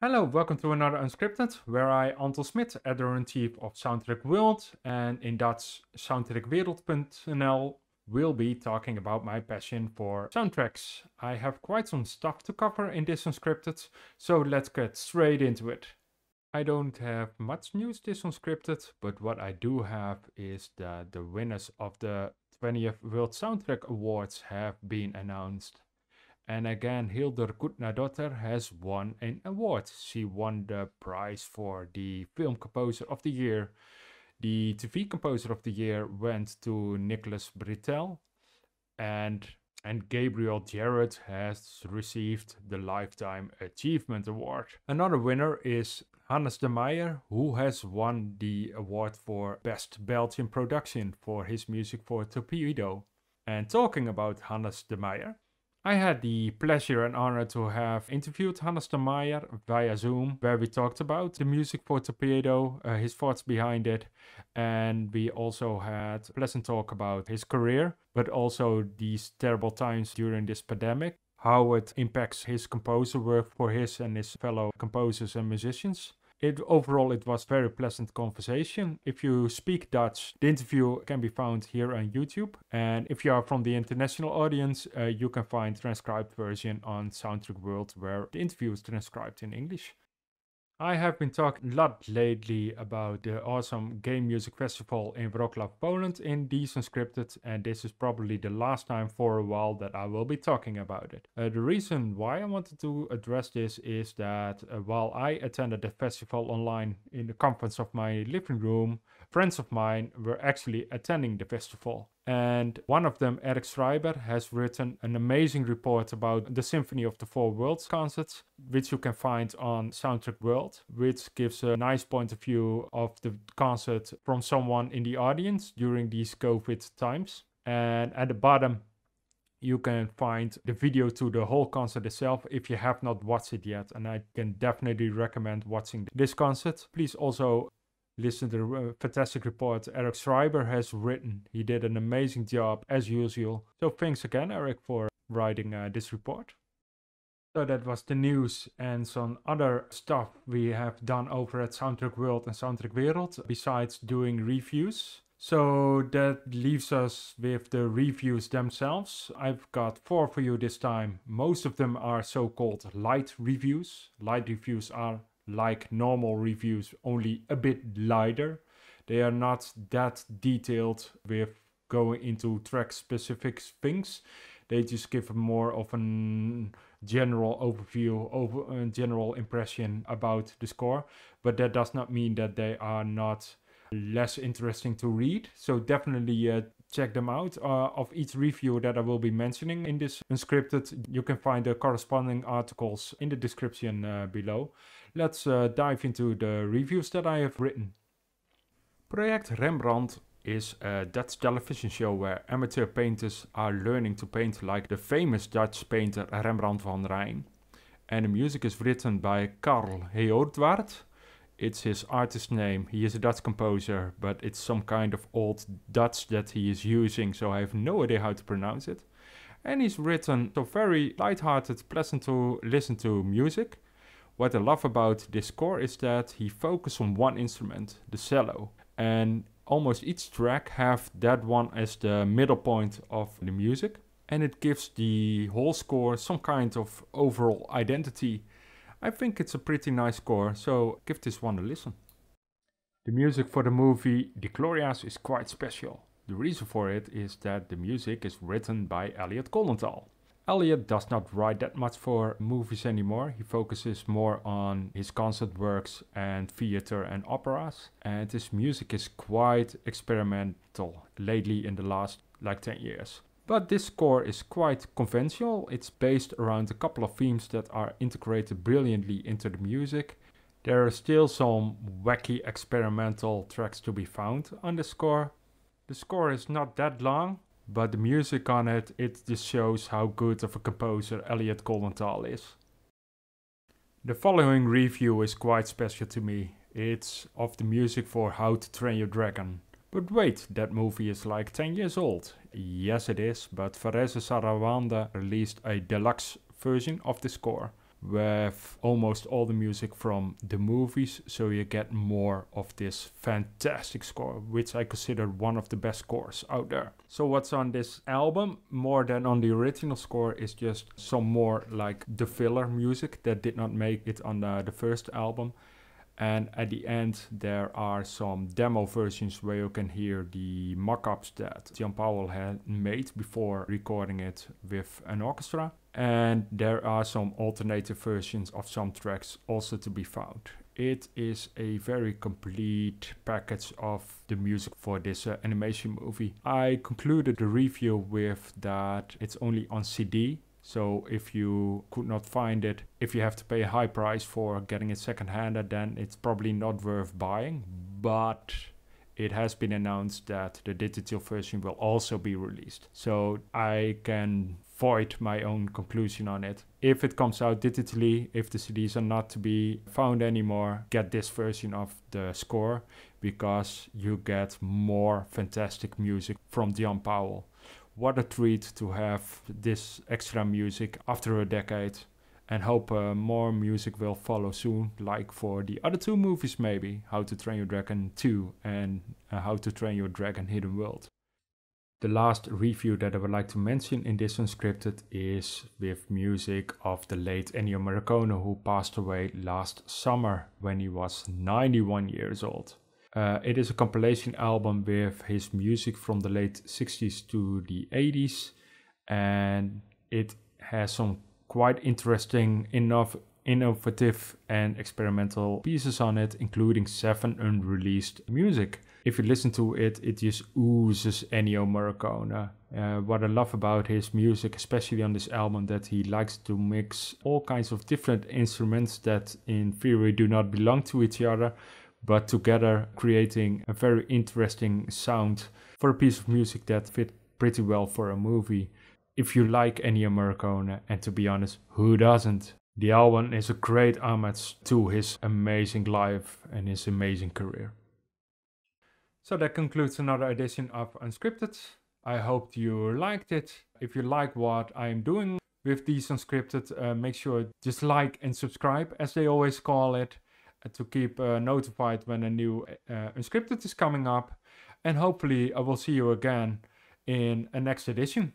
Hello, welcome to another Unscripted, where I, Anton Smit, editor-in-chief of Soundtrack World, and in Dutch, soundtrackwereld.nl, will be talking about my passion for soundtracks. I have quite some stuff to cover in this Unscripted, so let's get straight into it. I don't have much news this Unscripted, but what I do have is that the winners of the 20th World Soundtrack Awards have been announced. And again, Hildur Gudnadottir has won an award. She won the prize for the Film Composer of the Year. The TV Composer of the Year went to Nicholas Britell. And, and Gabriel Jarrett has received the Lifetime Achievement Award. Another winner is Hannes de Meyer, who has won the award for Best Belgian Production for his music for Torpedo. And talking about Hannes de Meyer, I had the pleasure and honor to have interviewed Hannes de Meyer via Zoom, where we talked about the music for Torpedo, uh, his thoughts behind it, and we also had a pleasant talk about his career, but also these terrible times during this pandemic, how it impacts his composer work for his and his fellow composers and musicians. It overall it was very pleasant conversation. If you speak Dutch, the interview can be found here on YouTube. And if you are from the international audience, uh, you can find transcribed version on Soundtrack World where the interview is transcribed in English. I have been talking a lot lately about the awesome Game Music Festival in Wrocław, Poland in Decent Scripted, and this is probably the last time for a while that I will be talking about it. Uh, the reason why I wanted to address this is that uh, while I attended the festival online in the comforts of my living room, friends of mine were actually attending the festival. And one of them, Eric Schreiber, has written an amazing report about the Symphony of the Four Worlds concerts, which you can find on Soundtrack World, which gives a nice point of view of the concert from someone in the audience during these COVID times. And at the bottom, you can find the video to the whole concert itself if you have not watched it yet. And I can definitely recommend watching this concert. Please also listen to the uh, fantastic report Eric Schreiber has written. He did an amazing job as usual. So thanks again, Eric, for writing uh, this report. So that was the news and some other stuff we have done over at Soundtrack World and Soundtrack World. besides doing reviews. So that leaves us with the reviews themselves. I've got four for you this time. Most of them are so-called light reviews. Light reviews are like normal reviews, only a bit lighter. They are not that detailed with going into track specific things. They just give more of a general overview, over a uh, general impression about the score. But that does not mean that they are not less interesting to read. So definitely uh, check them out. Uh, of each review that I will be mentioning in this unscripted, you can find the corresponding articles in the description uh, below. Let's uh, dive into the reviews that I have written. Project Rembrandt is a Dutch television show where amateur painters are learning to paint like the famous Dutch painter Rembrandt van Rijn. And the music is written by Karl Heordwaard it's his artist name. He is a Dutch composer, but it's some kind of old Dutch that he is using, so I have no idea how to pronounce it. And he's written so very light-hearted, pleasant to listen to music. What I love about this score is that he focuses on one instrument, the cello, and almost each track have that one as the middle point of the music. And it gives the whole score some kind of overall identity I think it's a pretty nice score, so give this one a listen. The music for the movie The Glorias is quite special. The reason for it is that the music is written by Elliot Goldenthal. Elliot does not write that much for movies anymore. He focuses more on his concert works and theater and operas. And his music is quite experimental lately in the last like 10 years. But this score is quite conventional, it's based around a couple of themes that are integrated brilliantly into the music. There are still some wacky experimental tracks to be found on the score. The score is not that long, but the music on it, it just shows how good of a composer Elliot Goldenthal is. The following review is quite special to me. It's of the music for How to Train Your Dragon. But wait, that movie is like 10 years old. Yes it is, but Varese Sarawanda released a deluxe version of the score with almost all the music from the movies so you get more of this fantastic score which i consider one of the best scores out there so what's on this album more than on the original score is just some more like the filler music that did not make it on the, the first album and at the end there are some demo versions where you can hear the mock-ups that John Powell had made before recording it with an orchestra and there are some alternative versions of some tracks also to be found. It is a very complete package of the music for this uh, animation movie. I concluded the review with that it's only on CD so if you could not find it, if you have to pay a high price for getting it secondhand, then it's probably not worth buying. But it has been announced that the digital version will also be released. So I can void my own conclusion on it. If it comes out digitally, if the CDs are not to be found anymore, get this version of the score because you get more fantastic music from John Powell what a treat to have this extra music after a decade and hope uh, more music will follow soon, like for the other two movies maybe, How to Train Your Dragon 2 and uh, How to Train Your Dragon Hidden World. The last review that I would like to mention in this unscripted is with music of the late Ennio Morricone who passed away last summer when he was 91 years old. Uh, it is a compilation album with his music from the late 60s to the 80s, and it has some quite interesting enough innovative and experimental pieces on it, including seven unreleased music. If you listen to it, it just oozes Ennio Morricone. Uh, what I love about his music, especially on this album, that he likes to mix all kinds of different instruments that in theory do not belong to each other, but together creating a very interesting sound for a piece of music that fit pretty well for a movie. If you like any Americana, and to be honest, who doesn't? The album is a great homage to his amazing life and his amazing career. So that concludes another edition of Unscripted. I hope you liked it. If you like what I'm doing with these Unscripted, uh, make sure just like and subscribe as they always call it. Uh, to keep uh, notified when a new uh, Unscripted is coming up. And hopefully I will see you again in a next edition.